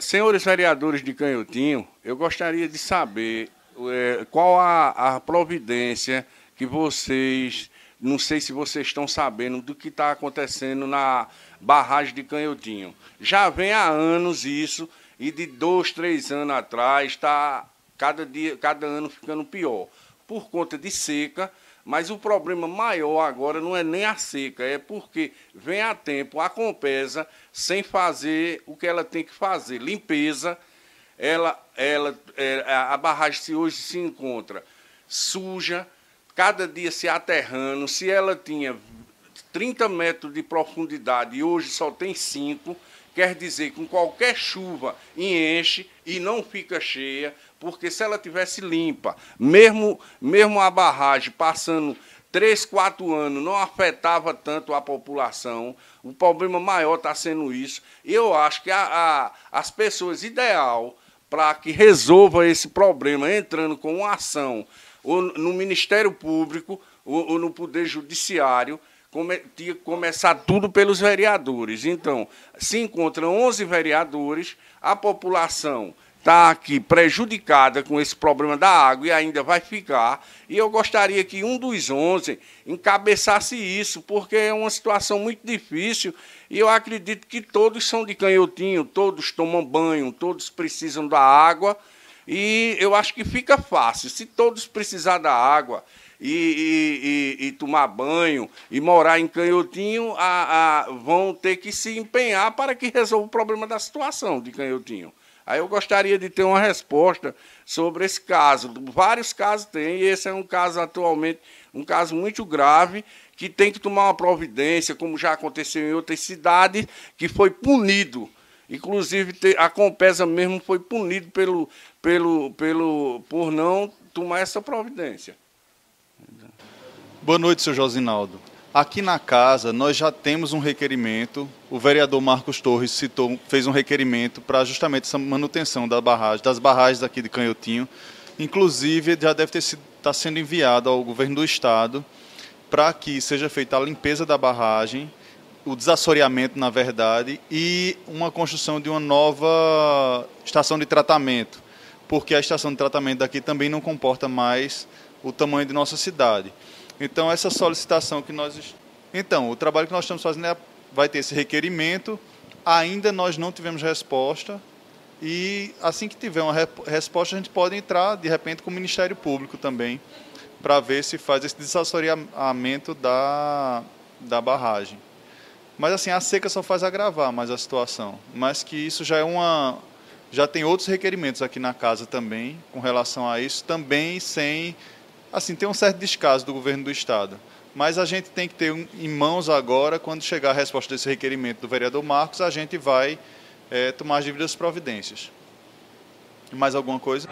senhores vereadores de Canhotinho, eu gostaria de saber é, qual a, a providência que vocês. Não sei se vocês estão sabendo do que está acontecendo na barragem de Canhotinho. Já vem há anos isso, e de dois, três anos atrás está cada, dia, cada ano ficando pior. Por conta de seca, mas o problema maior agora não é nem a seca, é porque vem a tempo a Compesa sem fazer o que ela tem que fazer, limpeza. Ela, ela, é, a barragem se hoje se encontra suja, cada dia se aterrando. Se ela tinha 30 metros de profundidade e hoje só tem 5, quer dizer com qualquer chuva enche e não fica cheia, porque se ela tivesse limpa, mesmo, mesmo a barragem passando três, quatro anos não afetava tanto a população. O problema maior está sendo isso. Eu acho que a, a as pessoas ideal para que resolva esse problema entrando com uma ação ou no Ministério Público ou, ou no Poder Judiciário come, tinha que começar tudo pelos vereadores. Então, se encontram 11 vereadores, a população está aqui prejudicada com esse problema da água e ainda vai ficar. E eu gostaria que um dos 11 encabeçasse isso, porque é uma situação muito difícil e eu acredito que todos são de canhotinho, todos tomam banho, todos precisam da água. E eu acho que fica fácil. Se todos precisar da água e, e, e, tomar banho e morar em Canhotinho, a, a, vão ter que se empenhar para que resolva o problema da situação de Canhotinho. Aí eu gostaria de ter uma resposta sobre esse caso. Vários casos tem, e esse é um caso atualmente, um caso muito grave, que tem que tomar uma providência, como já aconteceu em outras cidades, que foi punido. Inclusive, a Compesa mesmo foi punido pelo, pelo, pelo, por não tomar essa providência. Boa noite, seu Josinaldo. Aqui na casa nós já temos um requerimento. O vereador Marcos Torres citou, fez um requerimento para justamente essa manutenção da barragem, das barragens aqui de Canhotinho. Inclusive já deve ter sido, tá sendo enviado ao governo do estado para que seja feita a limpeza da barragem, o desassoreamento, na verdade, e uma construção de uma nova estação de tratamento, porque a estação de tratamento daqui também não comporta mais o tamanho de nossa cidade. Então, essa solicitação que nós. Então, o trabalho que nós estamos fazendo é, vai ter esse requerimento. Ainda nós não tivemos resposta. E assim que tiver uma resposta, a gente pode entrar, de repente, com o Ministério Público também, para ver se faz esse desassoreamento da, da barragem. Mas assim, a seca só faz agravar mais a situação. Mas que isso já é uma. Já tem outros requerimentos aqui na casa também, com relação a isso, também sem assim, tem um certo descaso do governo do Estado. Mas a gente tem que ter em mãos agora, quando chegar a resposta desse requerimento do vereador Marcos, a gente vai é, tomar as devidas providências. Mais alguma coisa?